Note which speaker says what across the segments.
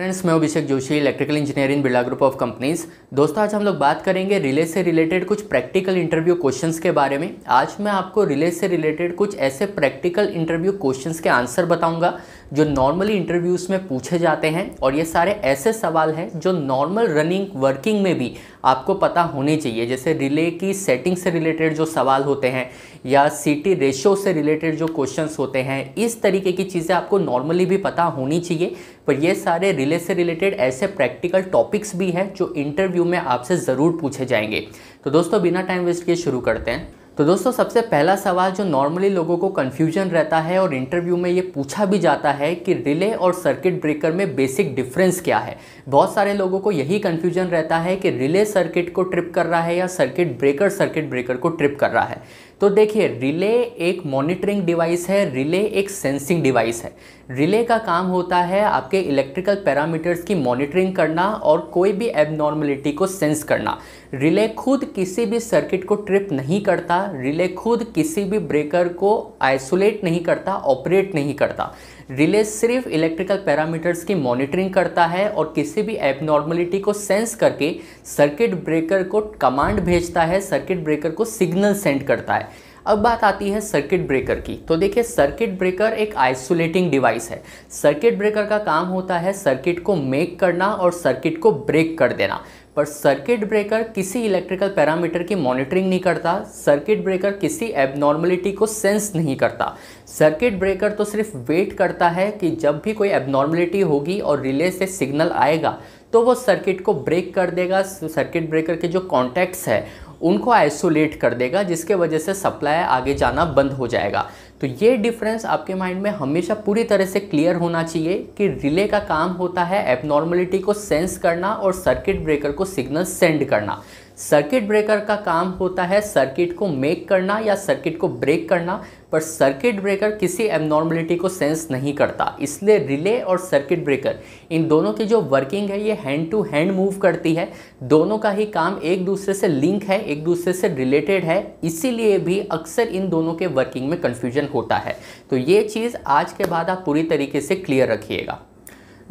Speaker 1: friends मैं Abhishek Joshi electrical engineering Birla group of companies दोस्तों आज हम लोग बात करेंगे रिले से रिलेटेड कुछ प्रैक्टिकल इंटरव्यू क्वेश्चंस के बारे में आज मैं आपको रिले से रिलेटेड कुछ ऐसे प्रैक्टिकल इंटरव्यू क्वेश्चंस के आंसर बताऊंगा जो नॉर्मली इंटरव्यूज़ में पूछे जाते हैं और ये सारे ऐसे सवाल हैं जो नॉर्मल रनिंग वर्किंग में भी आपको पता होने चाहिए जैसे रिले की सेटिंग से रिलेटेड जो सवाल होते हैं या सीटी रेशो से रिलेटेड जो क्वेश्चंस होते हैं इस तरीके की चीज़ें आपको नॉर्मली भी पता होनी चाहिए पर ये सारे रिले से रिलेटेड ऐसे प्रैक्टिकल टॉपिक्स भी हैं जो इंटरव्यू में आपसे ज़रूर पूछे जाएंगे तो दोस्तों बिना टाइम वेस्ट किए शुरू करते हैं तो दोस्तों सबसे पहला सवाल जो नॉर्मली लोगों को कन्फ्यूजन रहता है और इंटरव्यू में ये पूछा भी जाता है कि रिले और सर्किट ब्रेकर में बेसिक डिफरेंस क्या है बहुत सारे लोगों को यही कन्फ्यूजन रहता है कि रिले सर्किट को ट्रिप कर रहा है या सर्किट ब्रेकर सर्किट ब्रेकर को ट्रिप कर रहा है तो देखिए रिले एक मॉनिटरिंग डिवाइस है रिले एक सेंसिंग डिवाइस है रिले का काम होता है आपके इलेक्ट्रिकल पैरामीटर्स की मॉनिटरिंग करना और कोई भी एबनॉर्मलिटी को सेंस करना रिले खुद किसी भी सर्किट को ट्रिप नहीं करता रिले खुद किसी भी ब्रेकर को आइसोलेट नहीं करता ऑपरेट नहीं करता रिले सिर्फ इलेक्ट्रिकल पैरामीटर्स की मॉनिटरिंग करता है और किसी भी एबनॉर्मलिटी को सेंस करके सर्किट ब्रेकर को कमांड भेजता है सर्किट ब्रेकर को सिग्नल सेंड करता है अब बात आती है सर्किट ब्रेकर की तो देखिए सर्किट ब्रेकर एक आइसोलेटिंग डिवाइस है सर्किट ब्रेकर का काम होता है सर्किट को मेक करना और सर्किट को ब्रेक कर देना पर सर्किट ब्रेकर किसी इलेक्ट्रिकल पैरामीटर की मॉनिटरिंग नहीं करता सर्किट ब्रेकर किसी एबनॉर्मलिटी को सेंस नहीं करता सर्किट ब्रेकर तो सिर्फ वेट करता है कि जब भी कोई एबनॉर्मलिटी होगी और रिले से सिग्नल आएगा तो वो सर्किट को ब्रेक कर देगा सर्किट ब्रेकर के जो कॉन्टैक्ट्स है उनको आइसोलेट कर देगा जिसके वजह से सप्लाई आगे जाना बंद हो जाएगा तो ये डिफरेंस आपके माइंड में हमेशा पूरी तरह से क्लियर होना चाहिए कि रिले का काम होता है एबनॉर्मलिटी को सेंस करना और सर्किट ब्रेकर को सिग्नल सेंड करना सर्किट ब्रेकर का काम होता है सर्किट को मेक करना या सर्किट को ब्रेक करना पर सर्किट ब्रेकर किसी एबनॉर्मलिटी को सेंस नहीं करता इसलिए रिले और सर्किट ब्रेकर इन दोनों की जो वर्किंग है ये हैंड टू हैंड मूव करती है दोनों का ही काम एक दूसरे से लिंक है एक दूसरे से रिलेटेड है इसीलिए भी अक्सर इन दोनों के वर्किंग में कन्फ्यूजन होता है तो ये चीज़ आज के बाद आप पूरी तरीके से क्लियर रखिएगा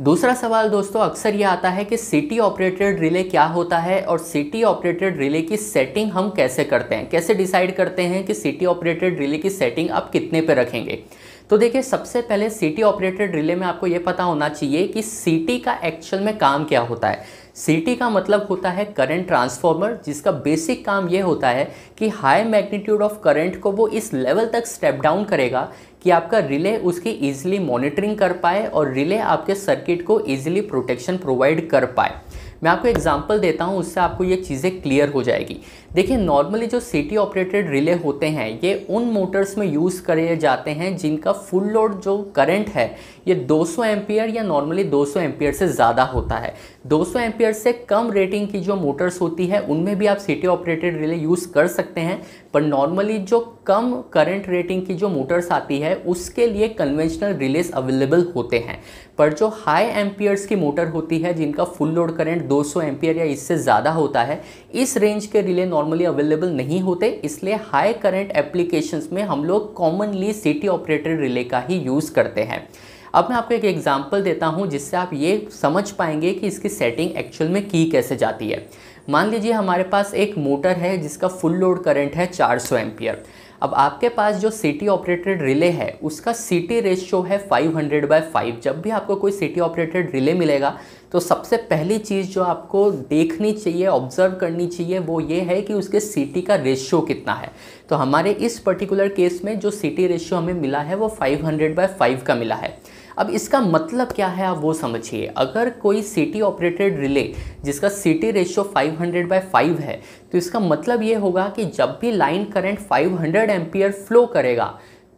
Speaker 1: दूसरा सवाल दोस्तों अक्सर ये आता है कि सिटी ऑपरेटेड रिले क्या होता है और सिटी ऑपरेटेड रिले की सेटिंग हम कैसे करते हैं कैसे डिसाइड करते हैं कि सिटी ऑपरेटेड रिले की सेटिंग आप कितने पे रखेंगे तो देखिए सबसे पहले सिटी ऑपरेटेड रिले में आपको ये पता होना चाहिए कि सिटी का एक्चुअल में काम क्या होता है सिटी का मतलब होता है करंट ट्रांसफार्मर जिसका बेसिक काम यह होता है कि हाई मैग्नीट्यूड ऑफ करंट को वो इस लेवल तक स्टेप डाउन करेगा कि आपका रिले उसकी इजीली मॉनिटरिंग कर पाए और रिले आपके सर्किट को ईजिली प्रोटेक्शन प्रोवाइड कर पाए मैं आपको एग्जाम्पल देता हूँ उससे आपको ये चीज़ें क्लियर हो जाएगी देखिए नॉर्मली जो सिटी ऑपरेटेड रिले होते हैं ये उन मोटर्स में यूज़ करे जाते हैं जिनका फुल लोड जो करंट है ये 200 एम्पियर या नॉर्मली 200 एम्पियर से ज़्यादा होता है 200 एम्पियर से कम रेटिंग की जो मोटर्स होती है उनमें भी आप सिटी ऑपरेटेड रिले यूज़ कर सकते हैं पर नॉर्मली जो कम करंट रेटिंग की जो मोटर्स आती है उसके लिए कन्वेंशनल रिलेस अवेलेबल होते हैं पर जो हाई एम्पियर्स की मोटर होती है जिनका फुल लोड करंट 200 एम्पियर या इससे ज़्यादा होता है इस रेंज के रिले नॉर्मली अवेलेबल नहीं होते इसलिए हाई करंट एप्लीकेशंस में हम लोग कॉमनली सिटी ऑपरेटेड रिले का ही यूज़ करते हैं अब मैं आपको एक एग्जाम्पल देता हूँ जिससे आप ये समझ पाएंगे कि इसकी सेटिंग एक्चुअल में की कैसे जाती है मान लीजिए हमारे पास एक मोटर है जिसका फुल लोड करंट है 400 सौ एम्पियर अब आपके पास जो सिटी ऑपरेटेड रिले है उसका सिटी रेशियो है 500 हंड्रेड बाई फाइव जब भी आपको कोई सिटी ऑपरेटेड रिले मिलेगा तो सबसे पहली चीज़ जो आपको देखनी चाहिए ऑब्जर्व करनी चाहिए वो ये है कि उसके सिटी का रेशियो कितना है तो हमारे इस पर्टिकुलर केस में जो सिटी रेशियो हमें मिला है वो 500 हंड्रेड बाई फाइव का मिला है अब इसका मतलब क्या है आप वो समझिए अगर कोई सिटी ऑपरेटेड रिले जिसका सिटी रेशियो 500 बाई फाइव है तो इसका मतलब ये होगा कि जब भी लाइन करंट 500 एम्पियर फ्लो करेगा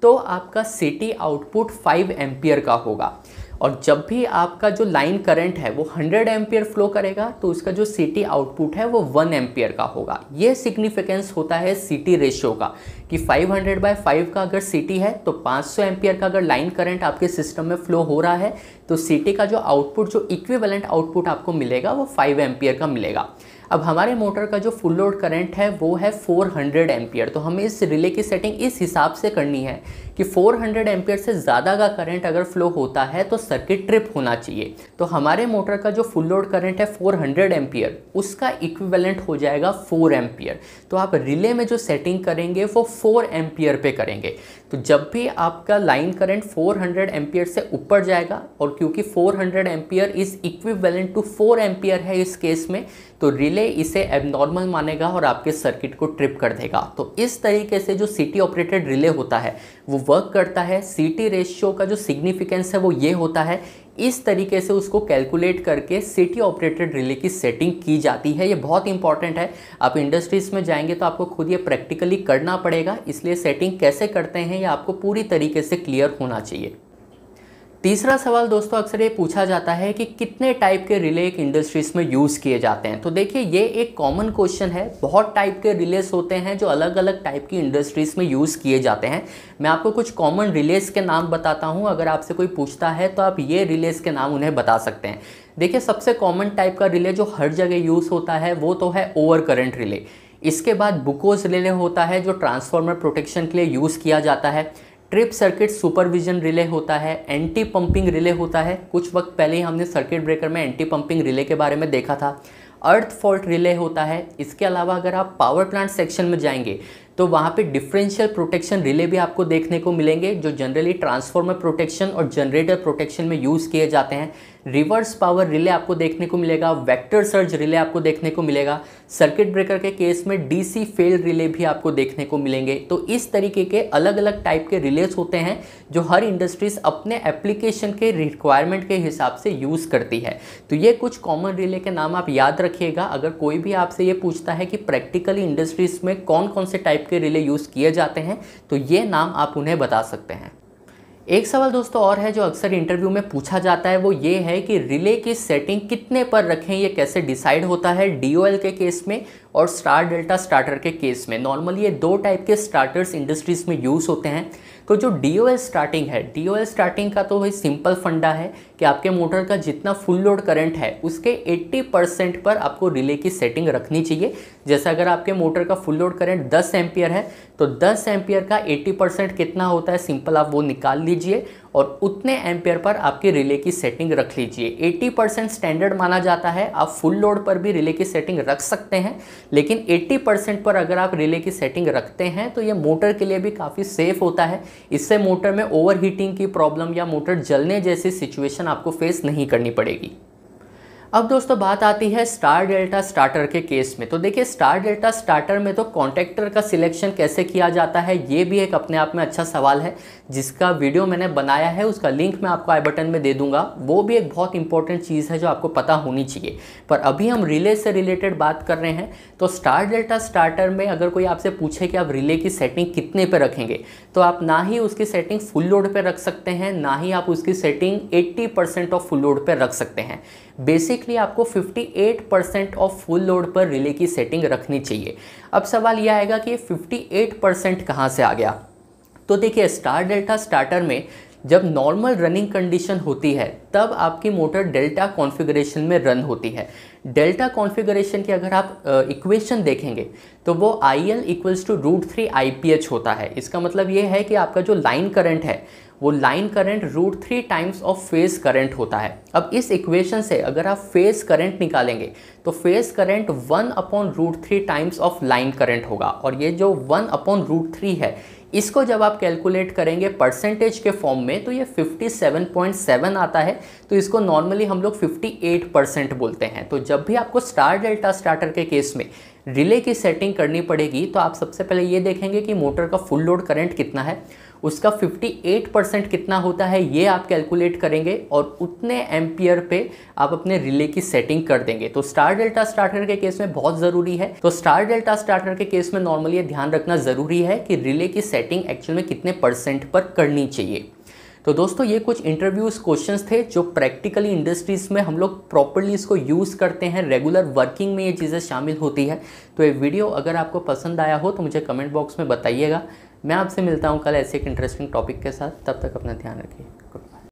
Speaker 1: तो आपका सिटी आउटपुट 5 एम्पियर का होगा और जब भी आपका जो लाइन करंट है वो 100 एम्पियर फ्लो करेगा तो उसका जो सिटी आउटपुट है वो 1 एम्पियर का होगा ये सिग्निफिकेंस होता है सिटी रेशियो का कि 500 हंड्रेड बाई फाइव का अगर सिटी है तो 500 सौ एम्पियर का अगर लाइन करंट आपके सिस्टम में फ्लो हो रहा है तो सिटी का जो आउटपुट जो इक्विवेलेंट आउटपुट आपको मिलेगा वो फाइव एम्पियर का मिलेगा अब हमारे मोटर का जो फुल लोड करंट है वो है 400 एम्पियर तो हमें इस रिले की सेटिंग इस हिसाब से करनी है कि 400 हंड्रेड से ज़्यादा का करंट अगर फ्लो होता है तो सर्किट ट्रिप होना चाहिए तो हमारे मोटर का जो फुल लोड करंट है 400 हंड्रेड उसका इक्विवेलेंट हो जाएगा 4 एम्पियर तो आप रिले में जो सेटिंग करेंगे वो 4 एम्पियर पे करेंगे तो जब भी आपका लाइन करंट 400 हंड्रेड से ऊपर जाएगा और क्योंकि 400 hundred ampere is equivalent to 4 ampere है इस केस में तो रिले इसे एबनॉर्मल मानेगा और आपके सर्किट को ट्रिप कर देगा तो इस तरीके से जो सिटी ऑपरेटेड रिले होता है वो वर्क करता है सी टी रेशियो का जो सिग्निफिकेंस है वो ये होता है इस तरीके से उसको कैलकुलेट करके सिटी ऑपरेटेड रिले की सेटिंग की जाती है ये बहुत इंपॉर्टेंट है आप इंडस्ट्रीज़ में जाएंगे तो आपको खुद ये प्रैक्टिकली करना पड़ेगा इसलिए सेटिंग कैसे करते हैं ये आपको पूरी तरीके से क्लियर होना चाहिए तीसरा सवाल दोस्तों अक्सर ये पूछा जाता है कि कितने टाइप के रिले एक इंडस्ट्रीज़ में यूज़ किए जाते हैं तो देखिए ये एक कॉमन क्वेश्चन है बहुत टाइप के रिलेस होते हैं जो अलग अलग टाइप की इंडस्ट्रीज़ में यूज़ किए जाते हैं मैं आपको कुछ कॉमन रिलेस के नाम बताता हूँ अगर आपसे कोई पूछता है तो आप ये रिलेस के नाम उन्हें बता सकते हैं देखिए सबसे कॉमन टाइप का रिले जो हर जगह यूज़ होता है वो तो है ओवर करंट रिले इसके बाद बुकोस रिले होता है जो ट्रांसफॉर्मर प्रोटेक्शन के लिए यूज़ किया जाता है ट्रिप सर्किट सुपरविजन रिले होता है एंटी पंपिंग रिले होता है कुछ वक्त पहले ही हमने सर्किट ब्रेकर में एंटी पंपिंग रिले के बारे में देखा था अर्थ फॉल्ट रिले होता है इसके अलावा अगर आप पावर प्लांट सेक्शन में जाएंगे तो वहाँ पे डिफरेंशियल प्रोटेक्शन रिले भी आपको देखने को मिलेंगे जो जनरली ट्रांसफॉर्मर प्रोटेक्शन और जनरेटर प्रोटेक्शन में यूज़ किए जाते हैं रिवर्स पावर रिले आपको देखने को मिलेगा वेक्टर सर्ज रिले आपको देखने को मिलेगा सर्किट ब्रेकर के केस में डीसी फेल रिले भी आपको देखने को मिलेंगे तो इस तरीके के अलग अलग टाइप के रिलेस होते हैं जो हर इंडस्ट्रीज अपने एप्लीकेशन के रिक्वायरमेंट के हिसाब से यूज़ करती है तो ये कुछ कॉमन रिले के नाम आप याद रखिएगा अगर कोई भी आपसे ये पूछता है कि प्रैक्टिकली इंडस्ट्रीज में कौन कौन से टाइप के रिले यूज़ किए जाते हैं तो ये नाम आप उन्हें बता सकते हैं एक सवाल दोस्तों और है जो अक्सर इंटरव्यू में पूछा जाता है वो ये है कि रिले की सेटिंग कितने पर रखें ये कैसे डिसाइड होता है डीओएल के केस में और स्टार डेल्टा स्टार्टर के केस में नॉर्मली ये दो टाइप के स्टार्टर्स इंडस्ट्रीज़ में यूज़ होते हैं तो जो डी ओ स्टार्टिंग है डी ओ स्टार्टिंग का तो वही सिंपल फंडा है कि आपके मोटर का जितना फुल लोड करंट है उसके 80 परसेंट पर आपको रिले की सेटिंग रखनी चाहिए जैसे अगर आपके मोटर का फुल लोड करंट 10 एम्पियर है तो 10 एम्पियर का 80 परसेंट कितना होता है सिंपल आप वो निकाल लीजिए और उतने एम्पेयर पर आपके रिले की सेटिंग रख लीजिए 80 परसेंट स्टैंडर्ड माना जाता है आप फुल लोड पर भी रिले की सेटिंग रख सकते हैं लेकिन 80 परसेंट पर अगर आप रिले की सेटिंग रखते हैं तो ये मोटर के लिए भी काफ़ी सेफ होता है इससे मोटर में ओवर हीटिंग की प्रॉब्लम या मोटर जलने जैसी सिचुएशन आपको फेस नहीं करनी पड़ेगी अब दोस्तों बात आती है स्टार डेल्टा स्टार्टर के केस में तो देखिए स्टार डेल्टा स्टार्टर में तो कॉन्ट्रैक्टर का सिलेक्शन कैसे किया जाता है ये भी एक अपने आप में अच्छा सवाल है जिसका वीडियो मैंने बनाया है उसका लिंक मैं आपको आई बटन में दे दूंगा वो भी एक बहुत इंपॉर्टेंट चीज़ है जो आपको पता होनी चाहिए पर अभी हम रिले से रिलेटेड बात कर रहे हैं तो स्टार डेल्टा स्टार्टर में अगर कोई आपसे पूछे कि आप रिले की सेटिंग कितने पर रखेंगे तो आप ना ही उसकी सेटिंग फुल लोड पर रख सकते हैं ना ही आप उसकी setting eighty of full load पर रख सकते हैं बेसिकली आपको 58 परसेंट ऑफ फुल लोड पर रिले की सेटिंग रखनी चाहिए अब सवाल यह आएगा कि 58 परसेंट कहाँ से आ गया तो देखिए स्टार डेल्टा स्टार्टर में जब नॉर्मल रनिंग कंडीशन होती है तब आपकी मोटर डेल्टा कॉन्फ़िगरेशन में रन होती है डेल्टा कॉन्फ़िगरेशन की अगर आप इक्वेशन देखेंगे तो वो I L equals to root three I P H होता है इसका मतलब ये है कि आपका जो लाइन करंट है वो line current root three times of phase current होता है अब इस इक्वेशन से अगर आप फेज करंट निकालेंगे तो phase current one upon root three times of line current होगा और ये जो वन अपॉन रूट थ्री है इसको जब आप कैलकुलेट करेंगे परसेंटेज के फॉर्म में तो ये 57.7 आता है तो इसको नॉर्मली हम लोग 58 परसेंट बोलते हैं तो जब भी आपको स्टार डेल्टा स्टार्टर के केस में रिले की सेटिंग करनी पड़ेगी तो आप सबसे पहले ये देखेंगे कि मोटर का फुल लोड करंट कितना है उसका 58 परसेंट कितना होता है ये आप कैलकुलेट करेंगे और उतने एम्पियर पे आप अपने रिले की सेटिंग कर देंगे तो स्टार डेल्टा स्टार्टर के केस में बहुत ज़रूरी है तो स्टार डेल्टा स्टार्टर के केस में नॉर्मली ये ध्यान रखना ज़रूरी है कि रिले की सेटिंग एक्चुअल में कितने परसेंट पर करनी चाहिए तो दोस्तों ये कुछ इंटरव्यूज क्वेश्चंस थे जो प्रैक्टिकली इंडस्ट्रीज़ में हम लोग प्रॉपरली इसको यूज़ करते हैं रेगुलर वर्किंग में ये चीज़ें शामिल होती है तो ये वीडियो अगर आपको पसंद आया हो तो मुझे कमेंट बॉक्स में बताइएगा मैं आपसे मिलता हूँ कल ऐसे एक इंटरेस्टिंग टॉपिक के साथ तब तक अपना ध्यान रखिए